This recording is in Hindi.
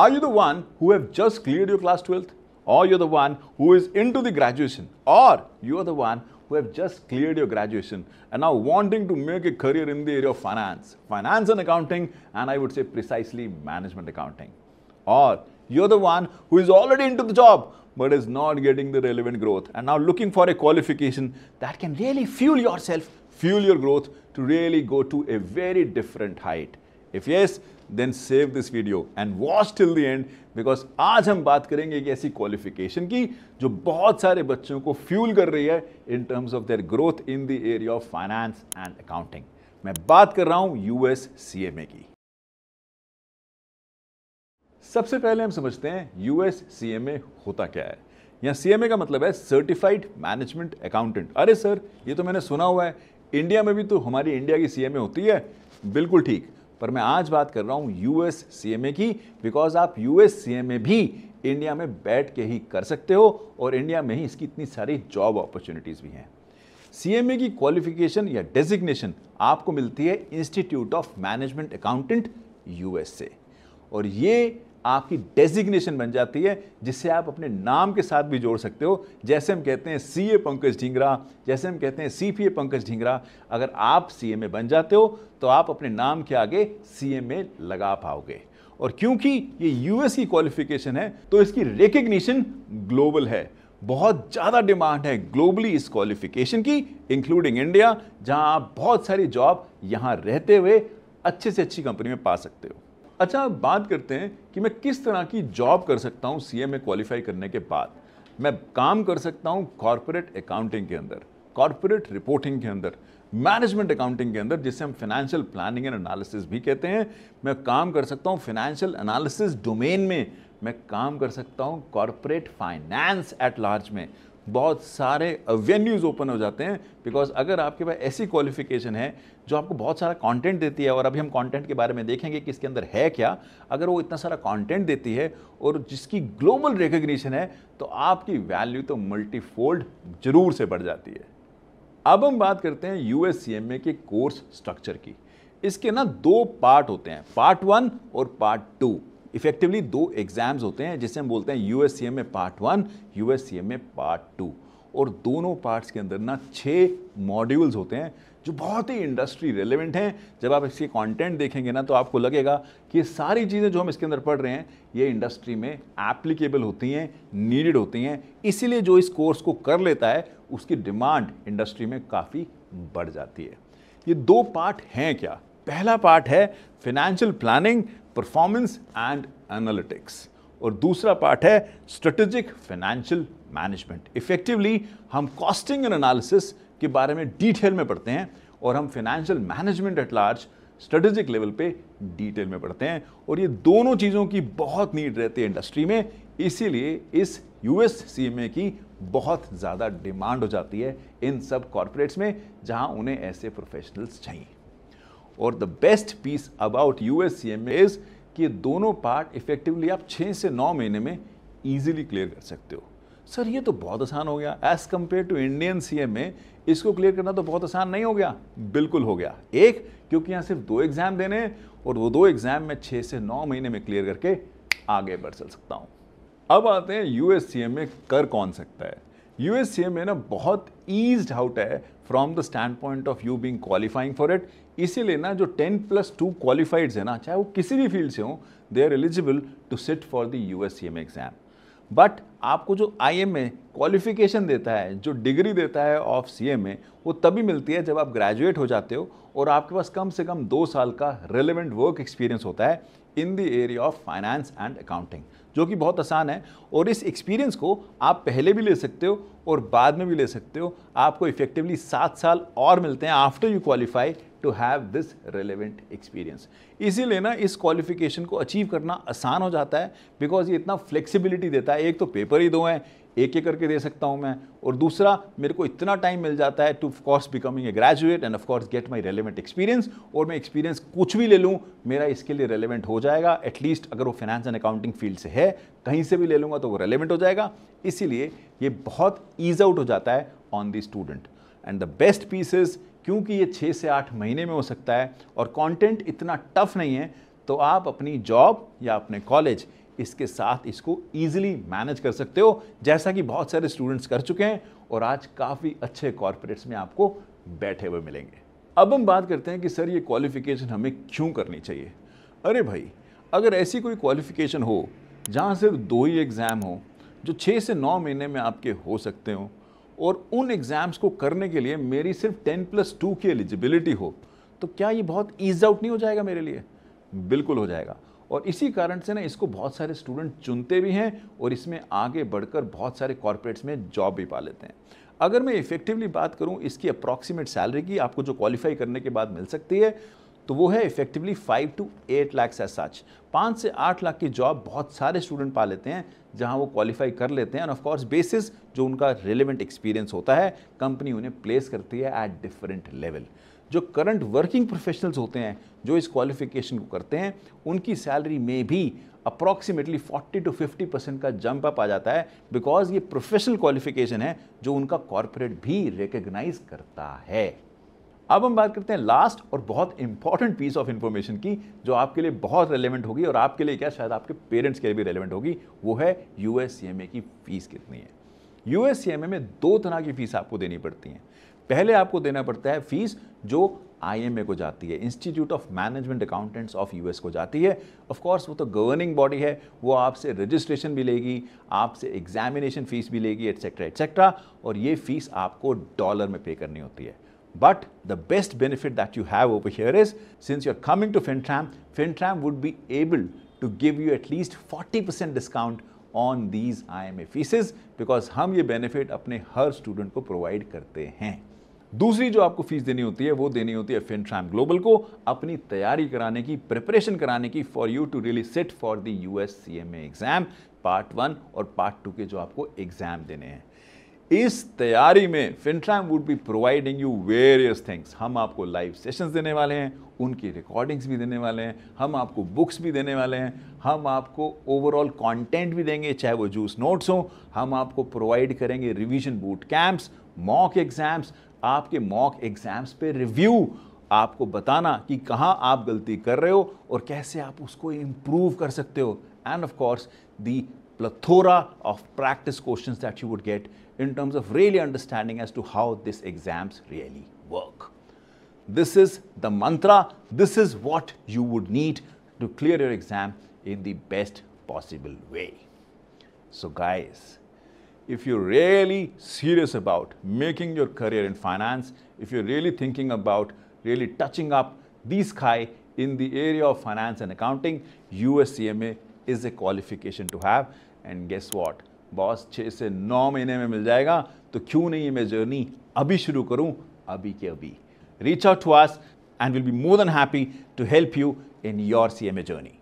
Are you the one who have just cleared your class 12th? Or you're the one who is into the graduation? Or you are the one who have just cleared your graduation and now wanting to make a career in the area of finance, finance and accounting, and I would say precisely management accounting. Or you're the one who is already into the job but is not getting the relevant growth and now looking for a qualification that can really fuel yourself, fuel your growth to really go to a very different height. If yes, then save this video and watch till the end because आज हम बात करेंगे एक ऐसी क्वालिफिकेशन की जो बहुत सारे बच्चों को फ्यूल कर रही है in terms of their growth in the area of finance and accounting मैं बात कर रहा हूं यूएस सीएमए की सबसे पहले हम समझते हैं यूएस सीएमए होता क्या है यहां सीएमए का मतलब है सर्टिफाइड मैनेजमेंट अकाउंटेंट अरे सर ये तो मैंने सुना हुआ है इंडिया में भी तो हमारी इंडिया की सीएमए होती है बिल्कुल ठीक पर मैं आज बात कर रहा हूँ यूएस सीएमए की बिकॉज आप यूएस सीएमए भी इंडिया में बैठ के ही कर सकते हो और इंडिया में ही इसकी इतनी सारी जॉब अपॉर्चुनिटीज़ भी हैं सीएमए की क्वालिफिकेशन या डेजिग्नेशन आपको मिलती है institute of management accountant US से और ये आपकी डेजिग्नेशन बन जाती है जिसे आप अपने नाम के साथ भी जोड़ सकते हो जैसे हम कहते हैं सी ए पंकज ढिंगरा जैसे हम कहते हैं C P A Pankaj Dhingra अगर आप सी एम ए बन जाते हो तो आप अपने नाम के आगे सी एम ए लगा पाओगे और क्योंकि ये यूएस की क्वालिफिकेशन है तो इसकी रिकग्निशन ग्लोबल है बहुत ज़्यादा डिमांड है ग्लोबली इस क्वालिफिकेशन की इंक्लूडिंग इंडिया जहां आप बहुत सारी जॉब यहां रहते हुए अच्छे से अच्छी कंपनी में पा सकते हो अच्छा अब बात करते हैं कि मैं किस तरह की जॉब कर सकता हूँ सी में क्वालिफाई करने के बाद मैं काम कर सकता हूँ कॉरपोरेट अकाउंटिंग के अंदर कॉरपोरेट रिपोर्टिंग के अंदर मैनेजमेंट अकाउंटिंग के अंदर जिसे हम फाइनेंशियल प्लानिंग एंड एनालिसिस भी कहते हैं मैं काम कर सकता हूँ फाइनेंशियल एनालिसिस डोमेन में मैं काम कर सकता हूँ कॉरपोरेट फाइनेंस एट लार्ज में बहुत सारे वेन्यूज़ ओपन हो जाते हैं बिकॉज अगर आपके पास ऐसी क्वालिफिकेशन है जो आपको बहुत सारा कंटेंट देती है और अभी हम कंटेंट के बारे में देखेंगे कि इसके अंदर है क्या अगर वो इतना सारा कंटेंट देती है और जिसकी ग्लोबल रिकग्निशन है तो आपकी वैल्यू तो मल्टीफोल्ड जरूर से बढ़ जाती है अब हम बात करते हैं यू एस के कोर्स स्ट्रक्चर की इसके ना दो पार्ट होते हैं पार्ट वन और पार्ट टू इफेक्टिवली दो एग्जाम्स होते हैं जिसे हम बोलते हैं यूएससीएम में पार्ट वन यूएससीएम में पार्ट टू और दोनों पार्ट्स के अंदर ना छः मॉड्यूल्स होते हैं जो बहुत ही इंडस्ट्री रेलिवेंट हैं जब आप इसके कंटेंट देखेंगे ना तो आपको लगेगा कि ये सारी चीज़ें जो हम इसके अंदर पढ़ रहे हैं ये इंडस्ट्री में एप्लीकेबल होती हैं नीडेड होती हैं इसीलिए जो इस कोर्स को कर लेता है उसकी डिमांड इंडस्ट्री में काफ़ी बढ़ जाती है ये दो पार्ट हैं क्या पहला पार्ट है financial planning performance and analytics और दूसरा पार्ट है स्ट्रेटेजिक फाइनेंशियल मैनेजमेंट इफेक्टिवली हम कॉस्टिंग एंड एनालिसिस के बारे में डिटेल में पढ़ते हैं और हम financial management at large strategic level पे डिटेल में पढ़ते हैं और ये दोनों चीज़ों की बहुत नीड रहती है इंडस्ट्री में इसीलिए इस यूएस सीएमए की बहुत ज़्यादा डिमांड हो जाती है इन सब कॉरपोरेट्स में जहां उन्हें ऐसे प्रोफेशनल्स चाहिए और the best piece about U S C M is कि दोनों पार्ट इफेक्टिवली आप छः से नौ महीने में ईजिली क्लियर कर सकते हो सर ये तो बहुत आसान हो गया as compare to Indian C M A इसको क्लियर करना तो बहुत आसान नहीं हो गया बिल्कुल हो गया एक क्योंकि यहाँ सिर्फ दो एग्ज़ाम देने हैं और वो दो एग्ज़ाम में छः से नौ महीने में क्लियर करके आगे बढ़ चल सकता हूँ अब आते हैं U S C M A कर कौन सकता है एम में ना बहुत ईज आउट है from the standpoint of you being qualifying for it इसीलिए ना जो टेन प्लस टू क्वालिफाइड्स है ना चाहे वो किसी भी फील्ड से हों they are eligible to sit for the M exam but आपको जो आई एम ए क्वालिफिकेशन देता है जो डिग्री देता है ऑफ सी एम ए वो तभी मिलती है जब आप ग्रेजुएट हो जाते हो और आपके पास कम से कम दो साल का रेलिवेंट वर्क एक्सपीरियंस होता है in the area of finance and accounting जो कि बहुत आसान है और इस एक्सपीरियंस को आप पहले भी ले सकते हो और बाद में भी ले सकते हो आपको इफेक्टिवली सात साल और मिलते हैं after you qualify to have this relevant experience इसीलिए ना इस क्वालिफिकेशन को अचीव करना आसान हो जाता है बिकॉज ये इतना फ्लेक्सिबिलिटी देता है एक तो पेपर ही दो हैं एक एक करके दे सकता हूं मैं और दूसरा मेरे को इतना टाइम मिल जाता है to of course becoming a graduate and of course get my relevant experience और मैं एक्सपीरियंस कुछ भी ले लूँ मेरा इसके लिए रेलिवेंट हो जाएगा एटलीस्ट अगर वो फाइनेंस एंड अकाउंटिंग फील्ड से है कहीं से भी ले लूँगा तो वो रेलिवेंट हो जाएगा इसीलिए ये बहुत ईज आउट हो जाता है on the student and the best piece क्योंकि ये छः से आठ महीने में हो सकता है और कंटेंट इतना टफ नहीं है तो आप अपनी जॉब या अपने कॉलेज इसके साथ इसको ईजिली मैनेज कर सकते हो जैसा कि बहुत सारे स्टूडेंट्स कर चुके हैं और आज काफ़ी अच्छे कॉरपोरेट्स में आपको बैठे हुए मिलेंगे अब हम बात करते हैं कि सर ये क्वालिफिकेशन हमें क्यों करनी चाहिए अरे भाई अगर ऐसी कोई क्वालिफिकेशन हो जहाँ सिर्फ दो ही एग्ज़ाम हो जो छः से नौ महीने में आपके हो सकते हों और उन एग्ज़ाम्स को करने के लिए मेरी सिर्फ टेन प्लस टू की एलिजिबिलिटी हो तो क्या ये बहुत ईज आउट नहीं हो जाएगा मेरे लिए बिल्कुल हो जाएगा और इसी कारण से ना इसको बहुत सारे स्टूडेंट चुनते भी हैं और इसमें आगे बढ़कर बहुत सारे कॉरपोरेट्स में जॉब भी पा लेते हैं अगर मैं इफ़ेक्टिवली बात करूं इसकी अप्रॉक्सीमेट सैलरी की आपको जो क्वालिफाई करने के बाद मिल सकती है तो वो है effectively five to eight lakh as such पाँच से आठ लाख की जॉब बहुत सारे स्टूडेंट पा लेते हैं जहां वो क्वालिफाई कर लेते हैं एंड ऑफकोर्स बेसिस जो उनका रिलेवेंट एक्सपीरियंस होता है कंपनी उन्हें प्लेस करती है एट डिफरेंट लेवल जो करंट वर्किंग प्रोफेशनल्स होते हैं जो इस क्वालिफिकेशन को करते हैं उनकी सैलरी में भी अप्रॉक्सीमेटली 40 टू 50 परसेंट का जंप अप आ जाता है बिकॉज ये प्रोफेशनल क्वालिफिकेशन है जो उनका कॉरपोरेट भी रिकग्नाइज करता है अब हम बात करते हैं लास्ट और बहुत इंपॉर्टेंट पीस ऑफ इन्फॉर्मेशन की जो आपके लिए बहुत रेलिवेंट होगी और आपके लिए क्या शायद आपके पेरेंट्स के लिए भी रेलिवेंट होगी वो है यू की फ़ीस कितनी है यू में दो तरह की फ़ीस आपको देनी पड़ती है पहले आपको देना पड़ता है फ़ीस जो आई को जाती है institute of management accountants of US को जाती है ऑफ कोर्स वो तो गवर्निंग बॉडी है वो आपसे रजिस्ट्रेशन भी लेगी आपसे एग्जामिनेशन फ़ीस भी लेगी एटसेट्रा एटसेट्रा और ये फ़ीस आपको डॉलर में पे करनी होती है But the best benefit that you have over here is since you're coming to FinTram, FinTram would be able to give you at least 40% discount on these IMA fees because fees because हम ये बेनिफिट अपने हर स्टूडेंट को प्रोवाइड करते हैं दूसरी जो आपको फीस देनी होती है वो देनी होती है फिन ट्रैम ग्लोबल को अपनी तैयारी कराने की प्रिपरेशन कराने की for you to really sit for the U S C M exam part one और पार्ट टू के जो आपको एग्जाम देने हैं इस तैयारी में Fintram would be providing you various things हम आपको लाइव सेशंस देने वाले हैं उनकी रिकॉर्डिंग्स भी देने वाले हैं हम आपको बुक्स भी देने वाले हैं हम आपको ओवरऑल कंटेंट भी देंगे चाहे वो जूस नोट्स हो हम आपको प्रोवाइड करेंगे revision boot camps mock exams आपके मॉक एग्जाम्स पे रिव्यू आपको बताना कि कहाँ आप गलती कर रहे हो और कैसे आप उसको इम्प्रूव कर सकते हो and of course the plethora of practice questions that you would get in terms of really understanding as to how these exams really work. This is the mantra. This is what you would need to clear your exam in the best possible way. So guys, if you're really serious about making your career in finance, if you're really thinking about really touching up the sky in the area of finance and accounting, USCMA is a qualification to have. And guess what boss छः से नौ महीने में मिल जाएगा तो क्यों नहीं मैं जर्नी अभी शुरू करूं अभी के अभी reach out to us and will be more than happy to help you in your C M A journey